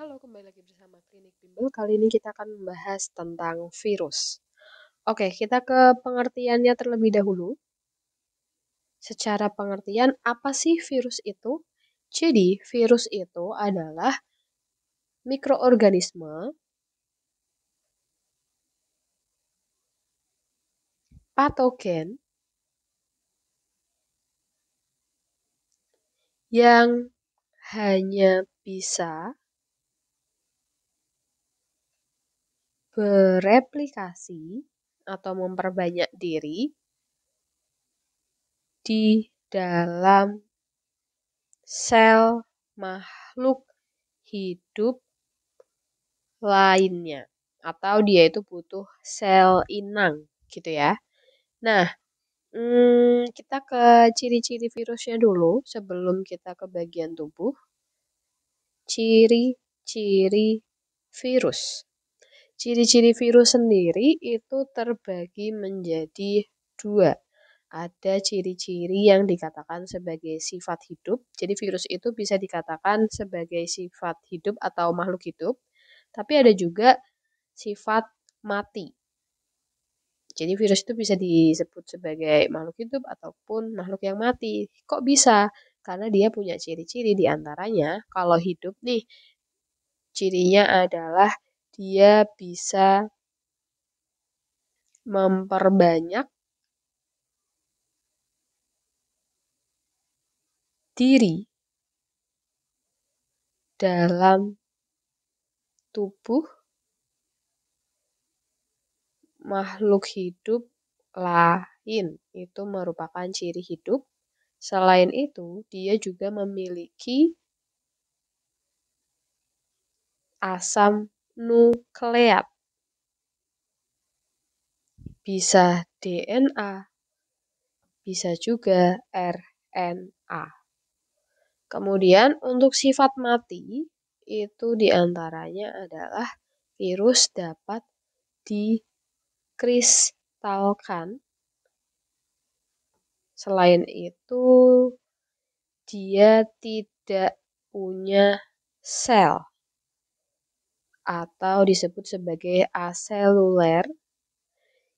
Halo, kembali lagi bersama Klinik Bimbel. Kali ini kita akan membahas tentang virus. Oke, kita ke pengertiannya terlebih dahulu. Secara pengertian, apa sih virus itu? Jadi, virus itu adalah mikroorganisme patogen yang hanya bisa bereplikasi atau memperbanyak diri di dalam sel makhluk hidup lainnya atau dia itu butuh sel inang gitu ya. Nah, hmm, kita ke ciri-ciri virusnya dulu sebelum kita ke bagian tubuh. Ciri-ciri virus. Ciri-ciri virus sendiri itu terbagi menjadi dua. Ada ciri-ciri yang dikatakan sebagai sifat hidup. Jadi virus itu bisa dikatakan sebagai sifat hidup atau makhluk hidup. Tapi ada juga sifat mati. Jadi virus itu bisa disebut sebagai makhluk hidup ataupun makhluk yang mati. Kok bisa? Karena dia punya ciri-ciri diantaranya kalau hidup nih, cirinya adalah dia bisa memperbanyak diri dalam tubuh makhluk hidup lain. Itu merupakan ciri hidup. Selain itu, dia juga memiliki asam nukleat. Bisa DNA, bisa juga RNA. Kemudian untuk sifat mati, itu diantaranya adalah virus dapat dikristalkan. Selain itu, dia tidak punya sel atau disebut sebagai aseluler.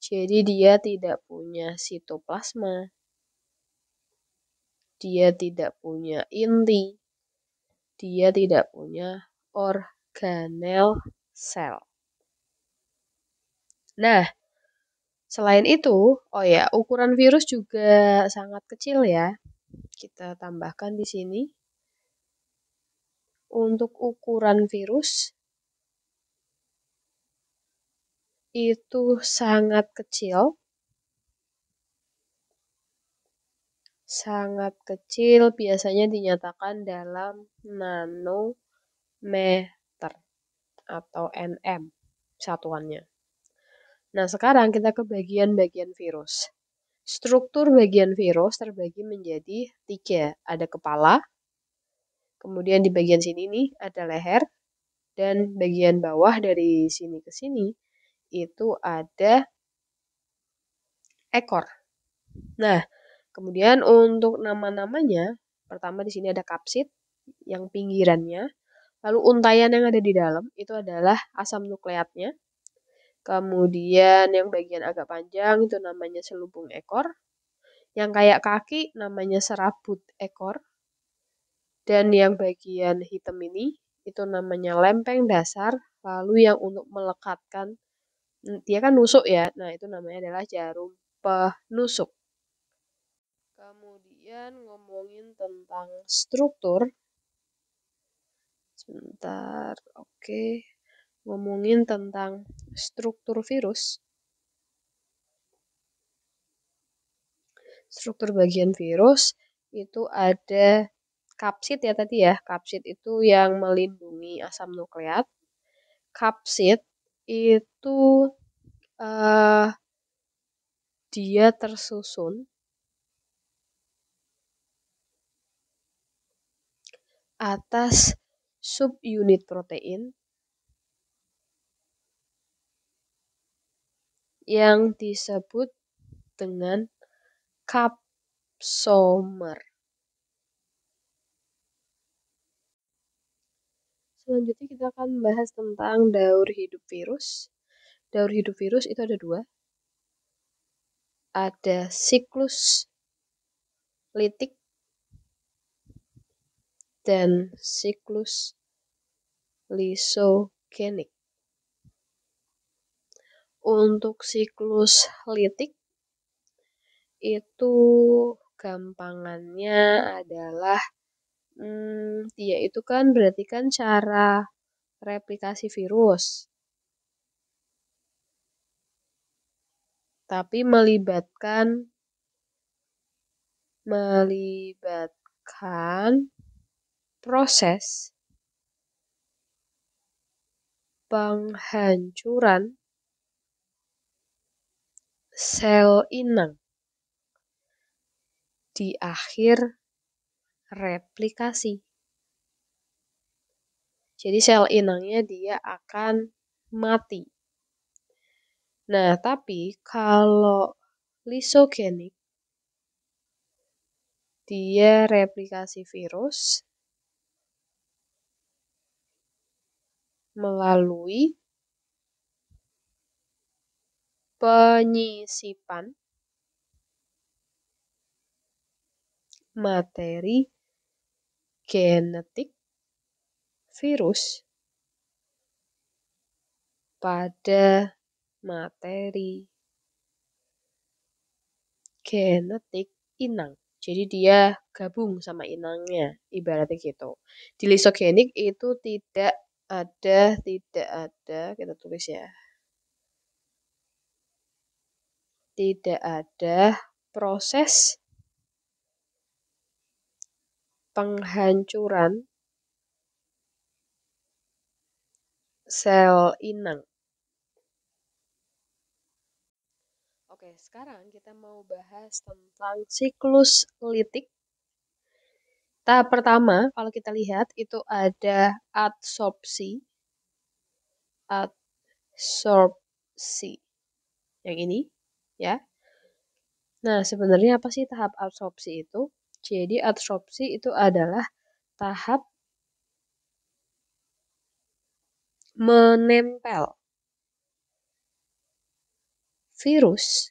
Jadi dia tidak punya sitoplasma. Dia tidak punya inti. Dia tidak punya organel sel. Nah, selain itu, oh ya, ukuran virus juga sangat kecil ya. Kita tambahkan di sini. Untuk ukuran virus itu sangat kecil, sangat kecil biasanya dinyatakan dalam nanometer atau nm satuannya. Nah, sekarang kita ke bagian-bagian virus. Struktur bagian virus terbagi menjadi tiga. Ada kepala, kemudian di bagian sini ini ada leher, dan bagian bawah dari sini ke sini itu ada ekor. Nah, kemudian untuk nama-namanya, pertama di sini ada kapsit yang pinggirannya, lalu untayan yang ada di dalam itu adalah asam nukleatnya. Kemudian yang bagian agak panjang itu namanya selubung ekor. Yang kayak kaki namanya serabut ekor. Dan yang bagian hitam ini itu namanya lempeng dasar, lalu yang untuk melekatkan dia kan nusuk ya nah itu namanya adalah jarum penusuk kemudian ngomongin tentang struktur sebentar oke okay. ngomongin tentang struktur virus struktur bagian virus itu ada kapsid ya tadi ya kapsid itu yang melindungi asam nukleat kapsid itu uh, dia tersusun atas subunit protein yang disebut dengan kapsomer. selanjutnya kita akan membahas tentang daur hidup virus. Daur hidup virus itu ada dua. Ada siklus litik dan siklus lisogenik. Untuk siklus litik itu gampangannya adalah Hmm, dia itu kan berarti kan cara replikasi virus. Tapi melibatkan melibatkan proses penghancuran sel inang di akhir replikasi. Jadi sel inangnya dia akan mati. Nah, tapi kalau lisogenik dia replikasi virus melalui penyisipan materi genetik virus pada materi genetik inang. Jadi dia gabung sama inangnya, ibaratnya gitu. Di lisogenik itu tidak ada, tidak ada, kita tulis ya. Tidak ada proses penghancuran sel inang. Oke, sekarang kita mau bahas tentang siklus litik. Tahap pertama, kalau kita lihat itu ada adsorpsi. Adsorpsi. Yang ini, ya. Nah, sebenarnya apa sih tahap adsorpsi itu? Jadi adsorpsi itu adalah tahap menempel virus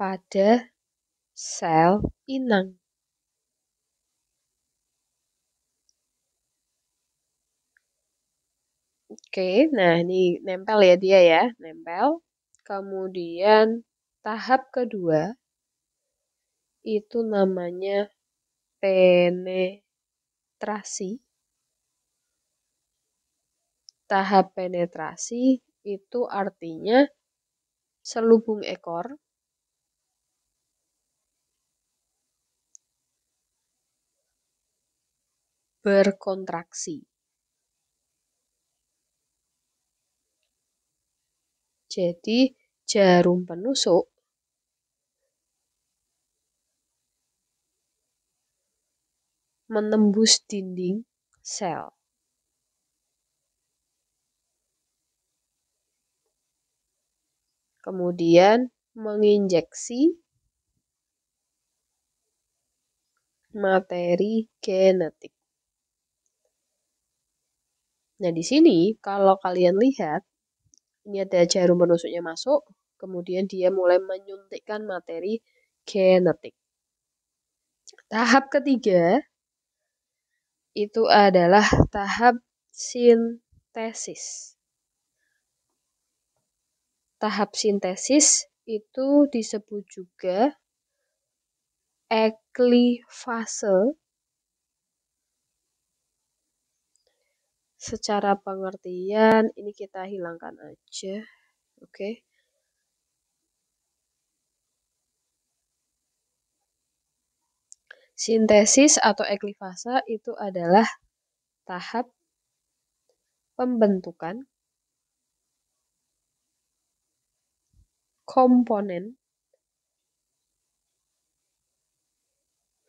pada sel inang. Oke, nah ini nempel ya dia ya, nempel. Kemudian tahap kedua itu namanya penetrasi. Tahap penetrasi itu artinya selubung ekor berkontraksi. Jadi, jarum penusuk menembus dinding sel. Kemudian menginjeksi materi genetik. Nah, di sini kalau kalian lihat ini ada jarum penusuknya masuk, kemudian dia mulai menyuntikkan materi genetik. Tahap ketiga itu adalah tahap sintesis. Tahap sintesis itu disebut juga eklifase secara pengertian ini kita hilangkan aja oke okay. Sintesis atau eklifase itu adalah tahap pembentukan komponen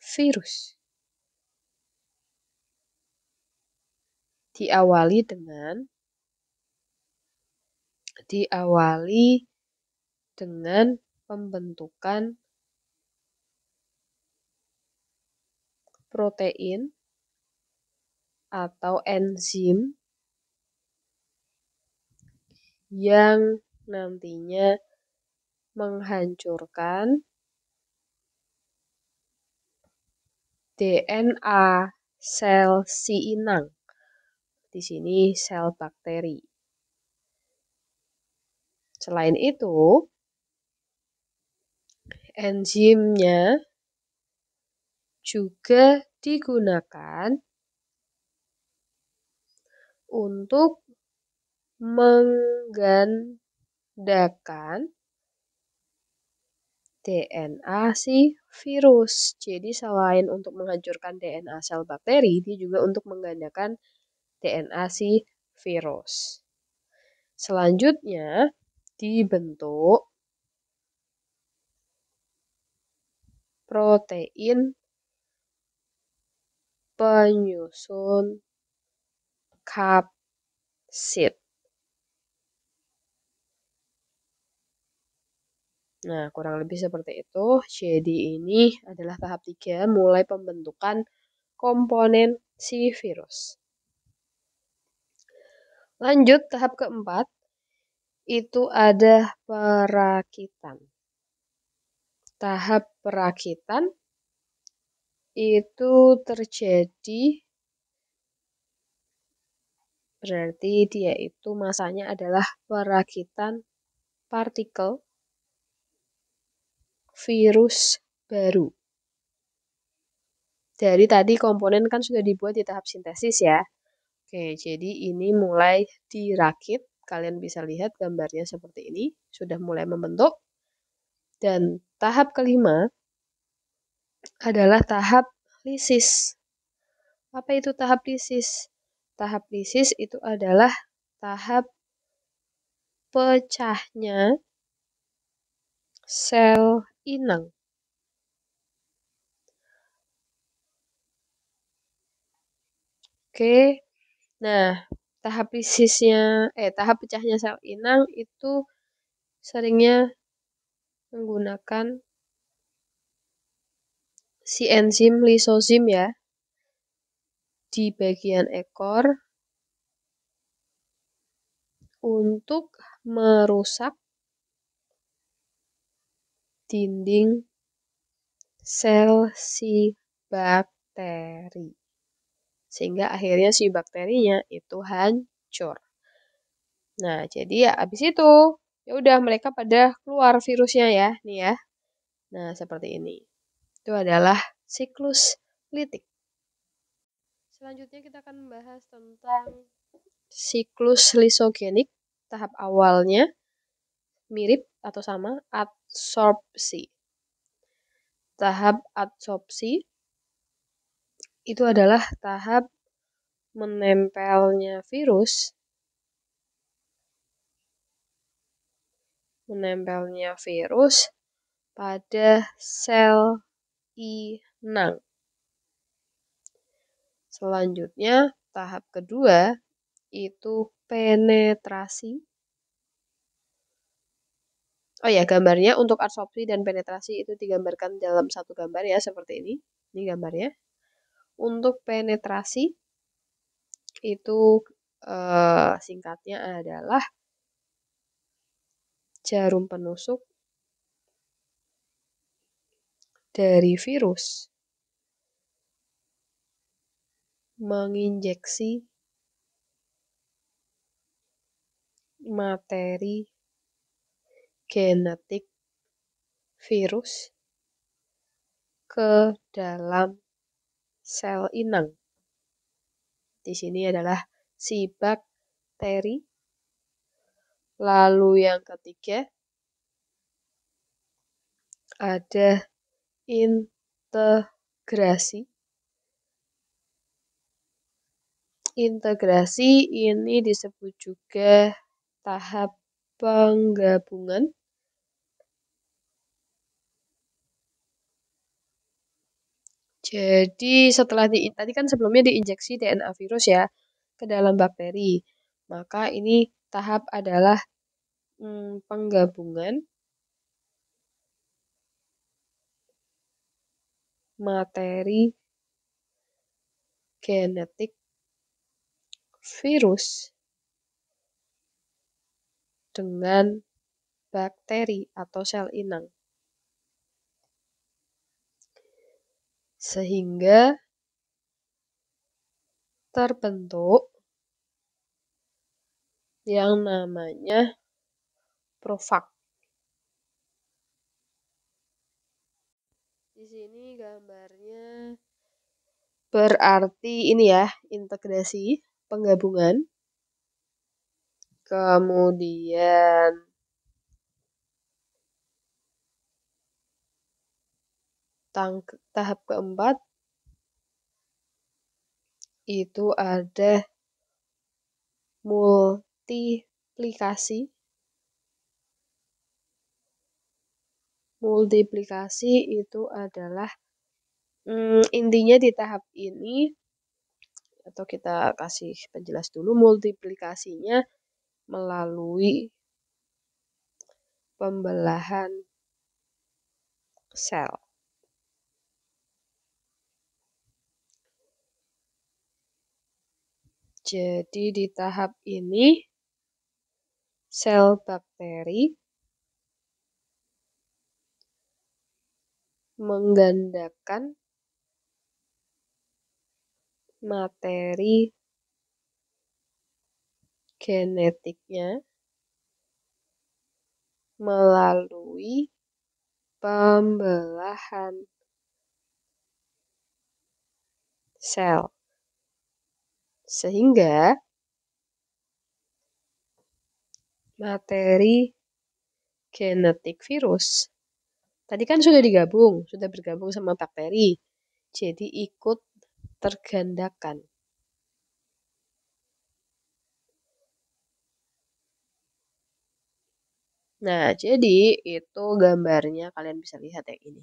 virus. Diawali dengan diawali dengan pembentukan protein atau enzim yang nantinya menghancurkan DNA sel si inang. Di sini sel bakteri. Selain itu, enzimnya juga digunakan untuk menggandakan DNA si virus. Jadi selain untuk menghancurkan DNA sel bakteri, dia juga untuk menggandakan DNA si virus. Selanjutnya dibentuk protein penyusun kapsid. Nah, kurang lebih seperti itu. Jadi ini adalah tahap tiga mulai pembentukan komponen si virus. Lanjut tahap keempat itu ada perakitan. Tahap perakitan itu terjadi berarti dia itu masanya adalah perakitan partikel virus baru. Jadi tadi komponen kan sudah dibuat di tahap sintesis ya. Oke, jadi ini mulai dirakit. Kalian bisa lihat gambarnya seperti ini, sudah mulai membentuk. Dan tahap kelima adalah tahap lisis. Apa itu tahap lisis? Tahap lisis itu adalah tahap pecahnya sel inang. Oke. Nah, tahap lisisnya eh tahap pecahnya sel inang itu seringnya menggunakan si enzim lisozim ya di bagian ekor untuk merusak dinding sel si bakteri sehingga akhirnya si bakterinya itu hancur. Nah, jadi ya habis itu ya udah mereka pada keluar virusnya ya, nih ya. Nah, seperti ini itu adalah siklus litik. Selanjutnya kita akan membahas tentang siklus lisogenik tahap awalnya mirip atau sama adsorpsi. Tahap adsorpsi itu adalah tahap menempelnya virus menempelnya virus pada sel inang. Selanjutnya, tahap kedua itu penetrasi. Oh ya, gambarnya untuk adsorpsi dan penetrasi itu digambarkan dalam satu gambar ya, seperti ini. Ini gambarnya. Untuk penetrasi itu eh, singkatnya adalah jarum penusuk dari virus. Menginjeksi materi genetik virus ke dalam sel inang. Di sini adalah si bakteri. Lalu yang ketiga ada integrasi. Integrasi ini disebut juga tahap penggabungan Jadi setelah di, tadi kan sebelumnya diinjeksi DNA virus ya ke dalam bakteri, maka ini tahap adalah hmm, penggabungan materi genetik virus dengan bakteri atau sel inang. Sehingga terbentuk yang namanya profak. Di sini gambarnya berarti ini ya, integrasi, penggabungan. Kemudian tang tahap keempat itu ada multiplikasi multiplikasi itu adalah hmm, intinya di tahap ini atau kita kasih penjelas dulu multiplikasinya melalui pembelahan sel. Jadi di tahap ini sel bakteri menggandakan materi genetiknya melalui pembelahan sel sehingga materi genetik virus Tadi kan sudah digabung, sudah bergabung sama bakteri. Jadi ikut tergandakan. Nah, jadi itu gambarnya kalian bisa lihat yang ini.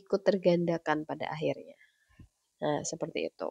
Ikut tergandakan pada akhirnya. Nah, seperti itu.